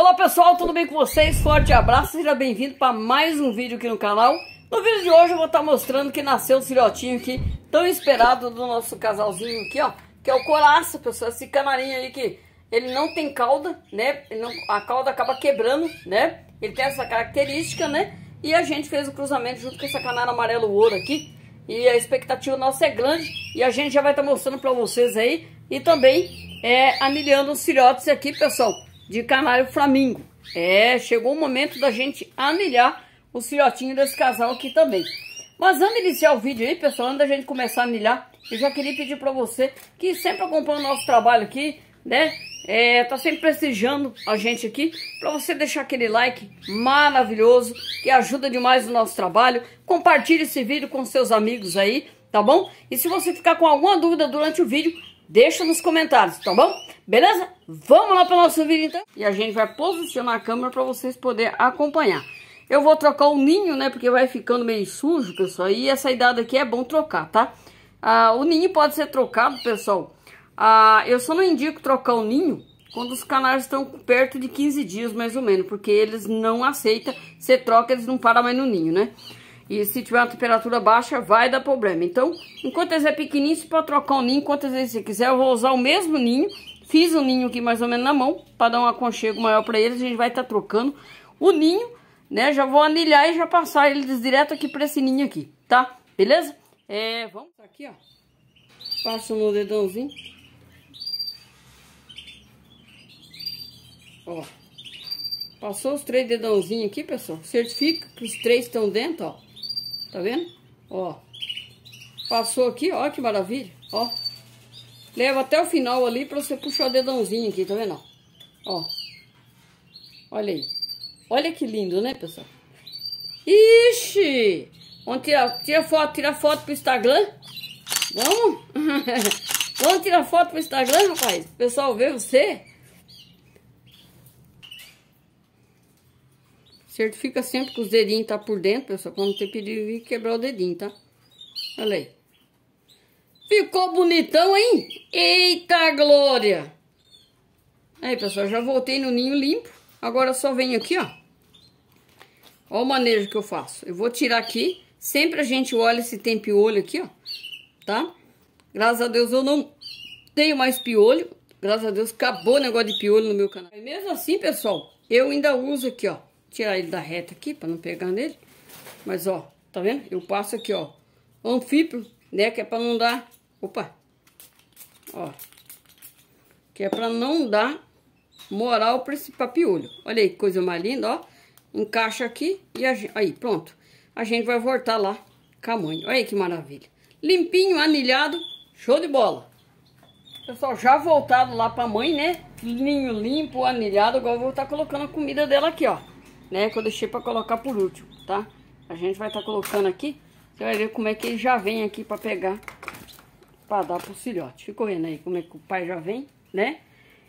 Olá pessoal, tudo bem com vocês? Forte abraço, seja bem-vindo para mais um vídeo aqui no canal. No vídeo de hoje eu vou estar tá mostrando que nasceu o filhotinho aqui, tão esperado do nosso casalzinho aqui, ó. Que é o coraça, pessoal, esse canarinho aí que ele não tem cauda, né? Não, a cauda acaba quebrando, né? Ele tem essa característica, né? E a gente fez o cruzamento junto com essa canara amarelo ouro aqui. E a expectativa nossa é grande. E a gente já vai estar tá mostrando para vocês aí. E também é, anilhando os filhotes aqui, pessoal de canário flamingo. É, chegou o momento da gente anilhar o filhotinho desse casal aqui também. Mas antes de iniciar o vídeo aí, pessoal, antes da gente começar a anilhar, eu já queria pedir para você que sempre acompanha o nosso trabalho aqui, né? É, tá sempre prestigiando a gente aqui, para você deixar aquele like maravilhoso, que ajuda demais o nosso trabalho. Compartilhe esse vídeo com seus amigos aí, tá bom? E se você ficar com alguma dúvida durante o vídeo, Deixa nos comentários, tá bom? Beleza? Vamos lá para o nosso vídeo então. E a gente vai posicionar a câmera para vocês poderem acompanhar. Eu vou trocar o ninho, né? Porque vai ficando meio sujo, pessoal. E essa idade aqui é bom trocar, tá? Ah, o ninho pode ser trocado, pessoal. Ah, eu só não indico trocar o ninho quando os canários estão perto de 15 dias, mais ou menos. Porque eles não aceitam. Você troca, eles não param mais no ninho, né? E se tiver uma temperatura baixa, vai dar problema. Então, enquanto eles é pequenininho, você pode trocar o ninho. Quantas vezes você quiser, eu vou usar o mesmo ninho. Fiz um ninho aqui mais ou menos na mão, para dar um aconchego maior para eles. A gente vai estar tá trocando o ninho, né? Já vou anilhar e já passar eles direto aqui para esse ninho aqui, tá? Beleza? É, vamos aqui, ó. Passa no dedãozinho. Ó. Passou os três dedãozinhos aqui, pessoal. Certifica que os três estão dentro, ó. Tá vendo? Ó. Passou aqui, ó, que maravilha. Ó. Leva até o final ali pra você puxar o dedãozinho aqui, tá vendo? Ó. Olha aí. Olha que lindo, né, pessoal? Ixi! Vamos tirar, tirar foto, tirar foto pro Instagram. Vamos? Vamos tirar foto pro Instagram, rapaz? O pessoal vê você? Certifica sempre que os dedinhos tá por dentro, pessoal, pra não ter perigo de quebrar o dedinho, tá? Olha aí. Ficou bonitão, hein? Eita glória! Aí, pessoal, já voltei no ninho limpo. Agora só venho aqui, ó. Ó o manejo que eu faço. Eu vou tirar aqui. Sempre a gente olha esse tem piolho aqui, ó. Tá? Graças a Deus eu não tenho mais piolho. Graças a Deus acabou o negócio de piolho no meu canal. mesmo assim, pessoal, eu ainda uso aqui, ó tirar ele da reta aqui, pra não pegar nele. Mas, ó, tá vendo? Eu passo aqui, ó, anfípio, né, que é pra não dar... Opa! Ó. Que é pra não dar moral pra esse papiolho. Olha aí, que coisa mais linda, ó. Encaixa aqui e a gente... Aí, pronto. A gente vai voltar lá mãe. Olha aí que maravilha. Limpinho, anilhado, show de bola. Pessoal, já voltado lá pra mãe, né? Ninho limpo, anilhado. Agora eu vou estar colocando a comida dela aqui, ó né? Que eu deixei para colocar por último, tá? A gente vai estar tá colocando aqui. Você vai ver como é que ele já vem aqui para pegar, para dar pro filhote. Ficou vendo aí como é que o pai já vem, né?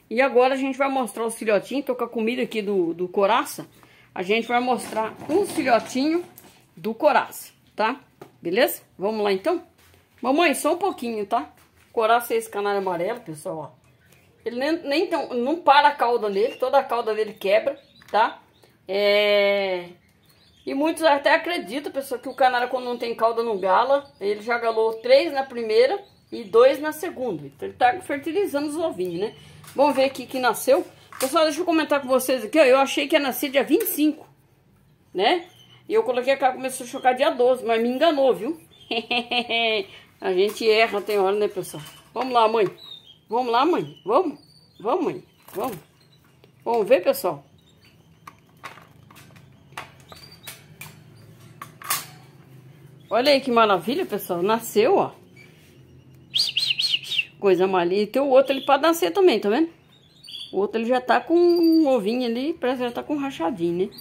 E agora a gente vai mostrar os filhotinhos. Tô com a comida aqui do, do coraça. A gente vai mostrar um filhotinho do coraça, tá? Beleza? Vamos lá então? Mamãe, só um pouquinho, tá? Coraça é esse canário amarelo, pessoal, ó. Ele nem, nem tão, não para a cauda nele, toda a cauda dele quebra, tá? É... E muitos até acreditam, pessoal, que o canário quando não tem cauda não gala. Ele já galou três na primeira e dois na segunda. Então ele tá fertilizando os ovinhos, né? Vamos ver aqui que nasceu. Pessoal, deixa eu comentar com vocês aqui, ó. Eu achei que ia nascer dia 25, né? E eu coloquei que começou a chocar dia 12, mas me enganou, viu? a gente erra, tem hora, né, pessoal? Vamos lá, mãe. Vamos lá, mãe. Vamos? Vamos, mãe. Vamos. Vamos ver, pessoal? Olha aí que maravilha, pessoal. Nasceu, ó. Coisa malinha. E tem o outro ali para nascer também, tá vendo? O outro ele já tá com um ovinho ali, parece que já tá com um rachadinho, né?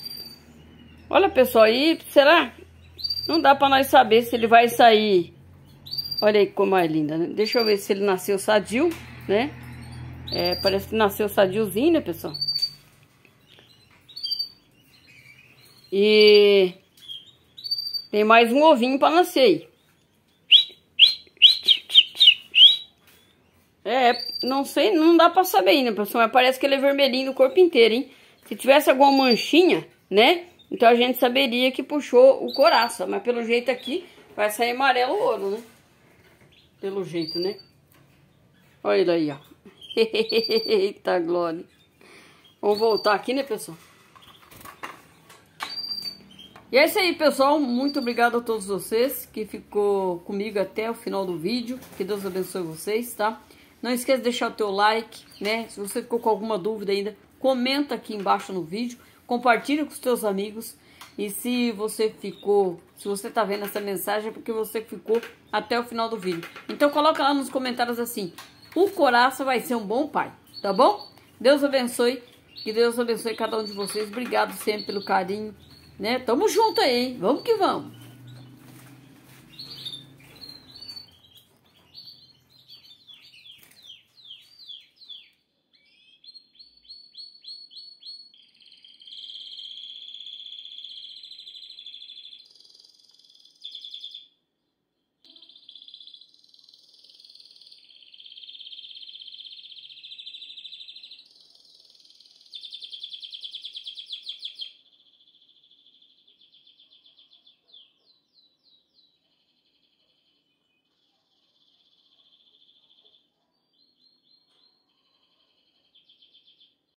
Olha, pessoal, aí, será? Não dá para nós saber se ele vai sair. Olha aí como é linda, né? Deixa eu ver se ele nasceu sadio, né? É, parece que nasceu sadiozinho, né, pessoal? E tem mais um ovinho para nascer. É, não sei, não dá para saber ainda, pessoal. Mas parece que ele é vermelhinho no corpo inteiro, hein? Se tivesse alguma manchinha, né? Então a gente saberia que puxou o coraça. Mas pelo jeito aqui, vai sair amarelo ouro, né? Pelo jeito, né? Olha ele aí, ó. Eita, Glória. Vamos voltar aqui, né, pessoal? E é isso aí, pessoal. Muito obrigado a todos vocês que ficou comigo até o final do vídeo. Que Deus abençoe vocês, tá? Não esqueça de deixar o teu like, né? Se você ficou com alguma dúvida ainda, comenta aqui embaixo no vídeo. Compartilha com os teus amigos. E se você ficou, se você tá vendo essa mensagem, é porque você ficou até o final do vídeo. Então coloca lá nos comentários assim, o coraça vai ser um bom pai, tá bom? Deus abençoe, que Deus abençoe cada um de vocês. Obrigado sempre pelo carinho, né? Tamo junto aí, vamos que vamos.